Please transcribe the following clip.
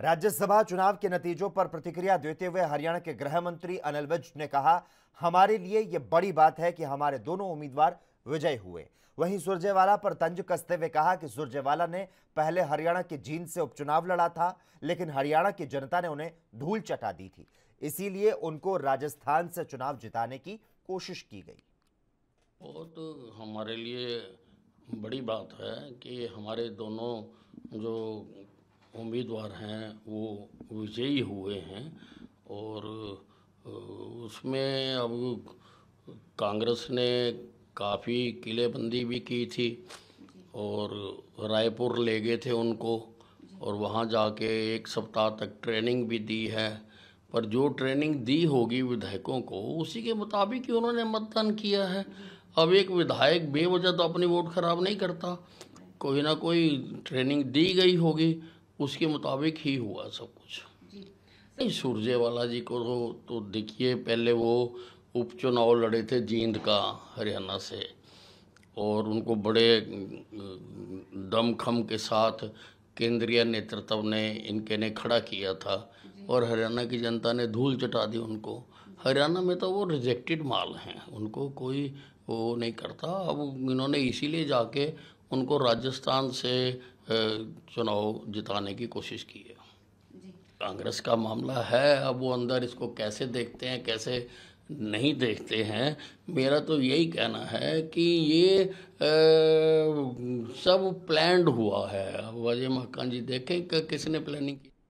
राज्यसभा चुनाव के नतीजों पर प्रतिक्रिया देते हुए हरियाणा के गृह मंत्री अनिल विज ने कहा हमारे लिए ये बड़ी बात है कि हमारे दोनों उम्मीदवार विजय हुए वहीं सुरजेवाला पर तंज कसते हुए कहा कि सुरजेवाला ने पहले हरियाणा के जींद से उपचुनाव लड़ा था लेकिन हरियाणा की जनता ने उन्हें धूल चटा दी थी इसीलिए उनको राजस्थान से चुनाव जिताने की कोशिश की गई बहुत हमारे लिए बड़ी बात है कि हमारे दोनों जो उम्मीदवार हैं वो विजयी हुए हैं और उसमें अब कांग्रेस ने काफ़ी किलेबंदी भी की थी और रायपुर ले गए थे उनको और वहाँ जाके एक सप्ताह तक ट्रेनिंग भी दी है पर जो ट्रेनिंग दी होगी विधायकों को उसी के मुताबिक ही उन्होंने मतदान किया है अब एक विधायक बेवजह तो अपनी वोट खराब नहीं करता कोई ना कोई ट्रेनिंग दी गई होगी उसके मुताबिक ही हुआ सब कुछ नहीं सुरजेवाला जी को तो, तो देखिए पहले वो उपचुनाव लड़े थे जींद का हरियाणा से और उनको बड़े दमखम के साथ केंद्रीय नेतृत्व ने इनके ने खड़ा किया था और हरियाणा की जनता ने धूल चटा दी उनको हरियाणा में तो वो रिजेक्टेड माल हैं उनको कोई वो नहीं करता अब इन्होंने इसीलिए जाके उनको राजस्थान से चुनाव जिताने की कोशिश की है कांग्रेस का मामला है अब वो अंदर इसको कैसे देखते हैं कैसे नहीं देखते हैं मेरा तो यही कहना है कि ये ए, सब प्लान्ड हुआ है अब वजह मक्का जी देखें कि किसने प्लानिंग की